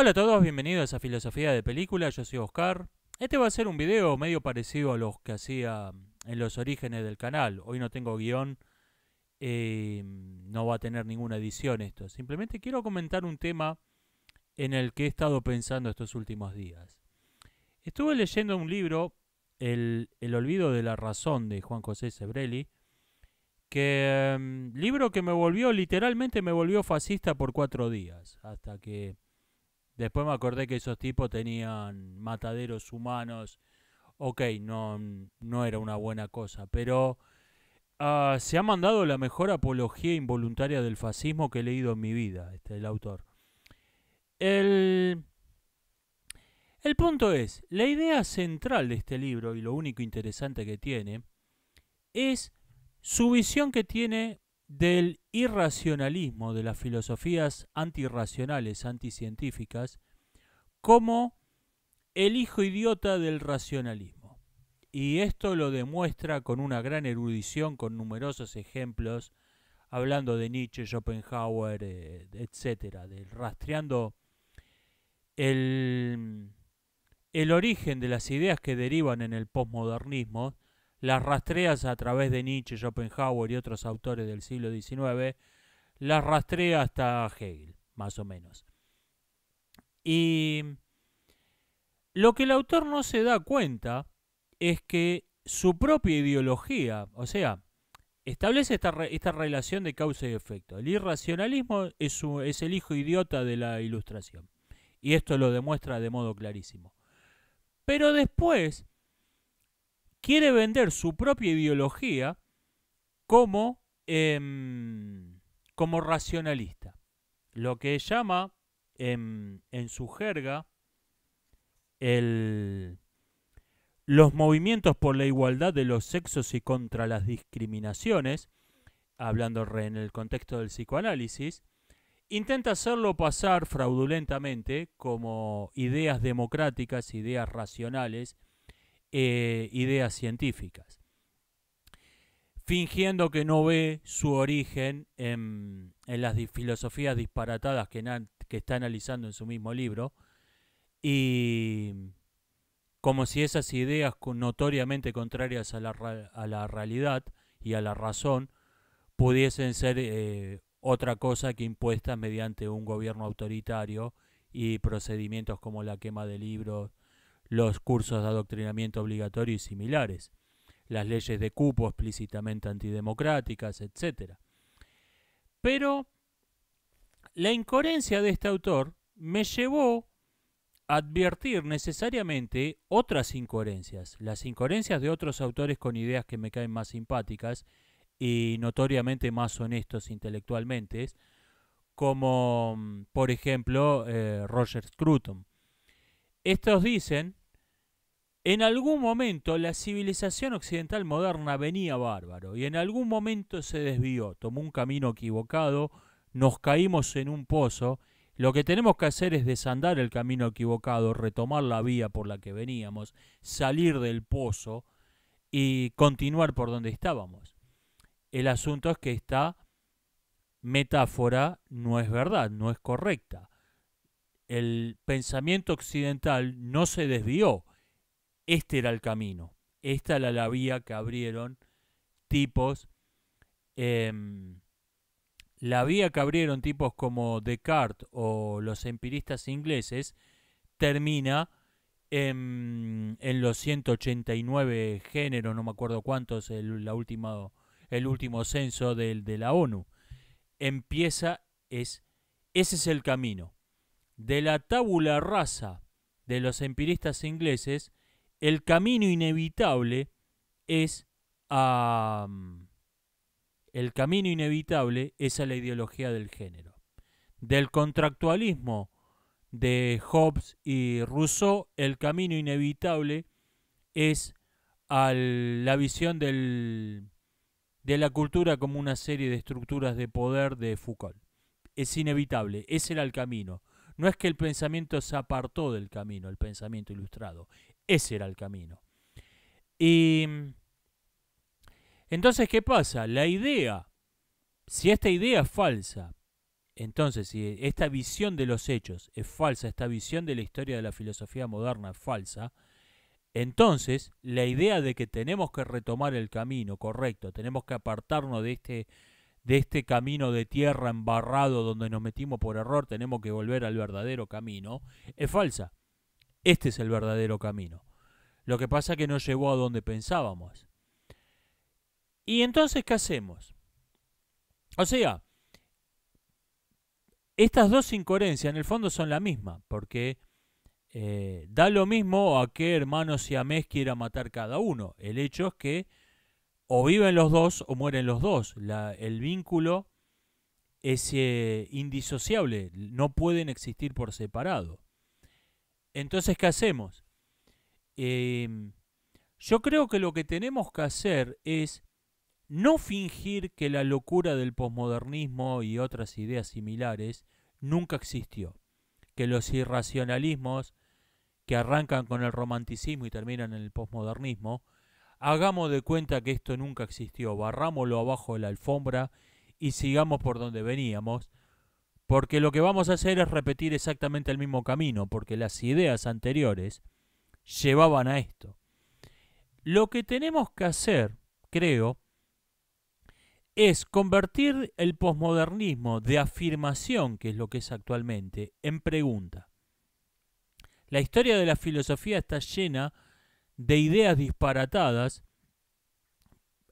Hola a todos, bienvenidos a Filosofía de Película, yo soy Oscar. Este va a ser un video medio parecido a los que hacía en los orígenes del canal. Hoy no tengo guión, y eh, no va a tener ninguna edición esto. Simplemente quiero comentar un tema en el que he estado pensando estos últimos días. Estuve leyendo un libro, El, olvido de la razón de Juan José Sebrelli, que mm, libro que me volvió, literalmente me volvió fascista por cuatro días, hasta que Después me acordé que esos tipos tenían mataderos humanos. Ok, no, no era una buena cosa, pero ah, se ha mandado la mejor apología involuntaria del fascismo que he leído en mi vida, este, el autor. El, el punto es, la idea central de este libro y lo único interesante que tiene es su visión que tiene del irracionalismo de las filosofías antirracionales, anticientíficas, como el hijo idiota del racionalismo. Y esto lo demuestra con una gran erudición, con numerosos ejemplos, hablando de Nietzsche, Schopenhauer, eh, etcétera, del rastreando el, el origen de las ideas que derivan en el posmodernismo las rastreas a través de Nietzsche, Schopenhauer y otros autores del siglo XIX, las rastrea hasta Hegel, más o menos. Y lo que el autor no se da cuenta es que su propia ideología, o sea, establece esta, relación de causa y efecto. El irracionalismo es, es el hijo idiota de la ilustración. Y esto lo demuestra de modo clarísimo. Pero después quiere vender su propia ideología como, em, como racionalista. Lo que llama em, en, su jerga los movimientos por la igualdad de los sexos y contra las discriminaciones, hablando en el contexto del psicoanálisis, intenta hacerlo pasar fraudulentamente como ideas democráticas, ideas racionales, eh, ideas científicas, fingiendo que no ve su origen en, las filosofías disparatadas que, está analizando en su mismo libro, y como si esas ideas notoriamente contrarias a la, realidad y a la razón pudiesen ser eh, otra cosa que impuestas mediante un gobierno autoritario y procedimientos como la quema de libros los cursos de adoctrinamiento obligatorio y similares, las leyes de cupo explícitamente antidemocráticas, etc. Pero la incoherencia de este autor me llevó a advertir necesariamente otras incoherencias, las incoherencias de otros autores con ideas que me caen más simpáticas y notoriamente más honestos intelectualmente, como mm, por ejemplo eh, Roger Scruton. Estos dicen en algún momento la civilización occidental moderna venía bárbaro y en algún momento se desvió, tomó un camino equivocado, nos caímos en un pozo. Lo que tenemos que hacer es desandar el camino equivocado, retomar la vía por la que veníamos, salir del pozo y continuar por donde estábamos. El asunto es que esta metáfora no es verdad, no es correcta. El pensamiento occidental no se desvió, este era el camino, esta era la vía que abrieron tipos, em, la vía que abrieron tipos como Descartes o los empiristas ingleses termina en, los 189 géneros, no me acuerdo cuántos, el, última, el último censo del, de la ONU. Empieza, es, ese es el camino. De la tábula rasa de los empiristas ingleses, el camino inevitable es a... Mm, el camino inevitable es la ideología del género. Del contractualismo de Hobbes y Rousseau, el camino inevitable es a la visión de la cultura como una serie de estructuras de poder de Foucault. Es inevitable, ese era el camino. No es que el pensamiento se apartó del camino, el pensamiento ilustrado. Ese era el camino. Y entonces, ¿qué pasa? La idea, si esta idea es falsa, entonces si esta visión de los hechos es falsa, esta visión de la historia de la filosofía moderna es falsa, entonces la idea de que tenemos que retomar el camino correcto, tenemos que apartarnos de este, de este camino de tierra embarrado donde nos metimos por error, tenemos que volver al verdadero camino, es falsa. Este es el verdadero camino. Lo que pasa es que no llegó a donde pensábamos. Y entonces, ¿qué hacemos? O sea, estas dos incoherencias en el fondo son la misma, porque eh, da lo mismo a qué hermano siamés quiera matar cada uno. El hecho es que o viven los dos o mueren los dos. el vínculo es eh, indisociable, no pueden existir por separado. Entonces, ¿qué hacemos? Em, yo creo que lo que tenemos que hacer es no fingir que la locura del posmodernismo y otras ideas similares nunca existió, que los irracionalismos que arrancan con el romanticismo y terminan en el posmodernismo, hagamos de cuenta que esto nunca existió, barrámoslo abajo de la alfombra y sigamos por donde veníamos, porque lo que vamos a hacer es repetir exactamente el mismo camino, porque las ideas anteriores llevaban a esto. Lo que tenemos que hacer, creo, es convertir el posmodernismo de afirmación, que es lo que es actualmente, en pregunta. La historia de la filosofía está llena de ideas disparatadas,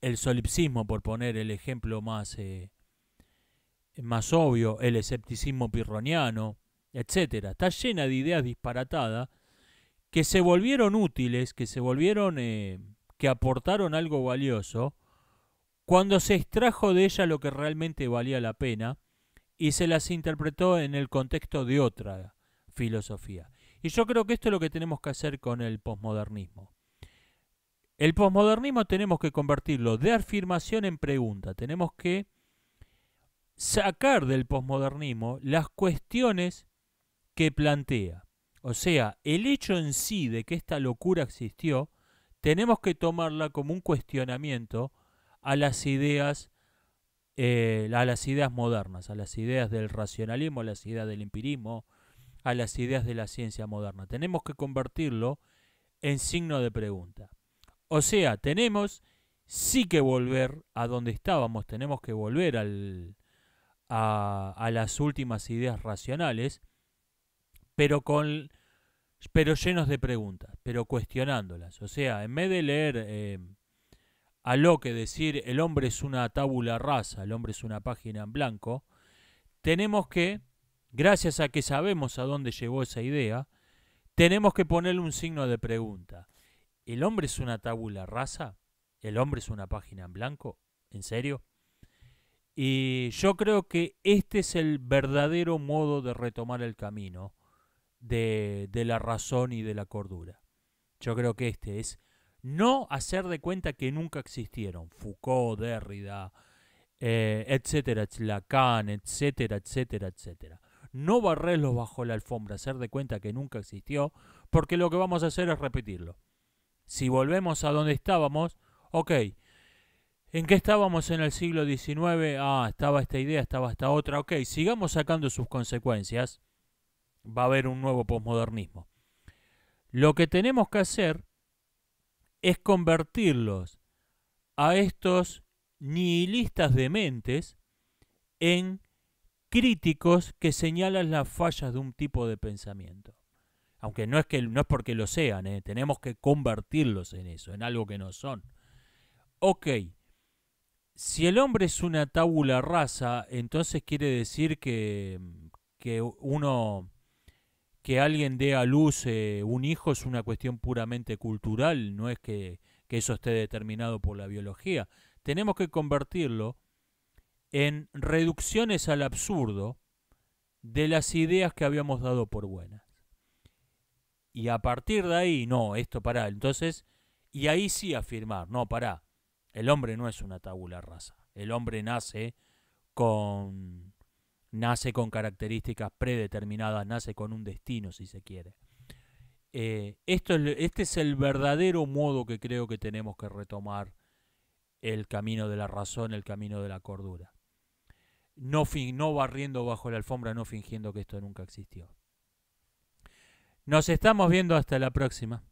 el solipsismo, por poner el ejemplo más eh, más obvio, el escepticismo pirroniano, etc. Está llena de ideas disparatadas que se volvieron útiles, que se volvieron, eh, que aportaron algo valioso, cuando se extrajo de ella lo que realmente valía la pena y se las interpretó en el contexto de otra filosofía. Y yo creo que esto es lo que tenemos que hacer con el posmodernismo. El posmodernismo tenemos que convertirlo de afirmación en pregunta. Tenemos que sacar del posmodernismo las cuestiones que plantea. O sea, el hecho en sí de que esta locura existió, tenemos que tomarla como un cuestionamiento a las ideas, eh, a las ideas modernas, a las ideas del racionalismo, a las ideas del empirismo, a las ideas de la ciencia moderna. Tenemos que convertirlo en signo de pregunta. O sea, tenemos sí que volver a donde estábamos, tenemos que volver al, a, las últimas ideas racionales, pero con pero llenos de preguntas, pero cuestionándolas. O sea, en vez de leer em, a a que decir el hombre es una tabula rasa, el hombre es una página en blanco, tenemos que, gracias a que sabemos a dónde llegó esa idea, tenemos que ponerle un signo de pregunta. ¿El hombre es una tabula rasa? ¿El hombre es una página en blanco? ¿En serio? Y yo creo que este es el verdadero modo de retomar el camino de, de la razón y de la cordura. Yo creo que este es no hacer de cuenta que nunca existieron. Foucault, Derrida, eh, etcétera, Lacan, etcétera, etcétera, etcétera. No barrerlos bajo la alfombra, hacer de cuenta que nunca existió, porque lo que vamos a hacer es repetirlo. Si volvemos a donde estábamos, ok, ¿En qué estábamos en el siglo XIX? Ah, estaba esta idea, estaba esta otra. Ok, sigamos sacando sus consecuencias. Va a haber un nuevo posmodernismo. Lo que tenemos que hacer es convertirlos a estos nihilistas dementes en críticos que señalan las fallas de un tipo de pensamiento. Aunque no es, que, no es porque lo sean, ¿eh? tenemos que convertirlos en eso, en algo que no son. Ok, si el hombre es una tabula rasa, entonces quiere decir que, que uno que alguien dé a luz eh, un hijo es una cuestión puramente cultural, no es que, que, eso esté determinado por la biología. Tenemos que convertirlo en reducciones al absurdo de las ideas que habíamos dado por buenas. Y a partir de ahí, no, esto pará, entonces, y ahí sí afirmar, no, pará, el hombre no es una tabula rasa. El hombre nace con nace con características predeterminadas, nace con un destino, si se quiere. Eh, esto este es el verdadero modo que creo que tenemos que retomar el camino de la razón, el camino de la cordura. No, no barriendo bajo la alfombra, no fingiendo que esto nunca existió. Nos estamos viendo hasta la próxima.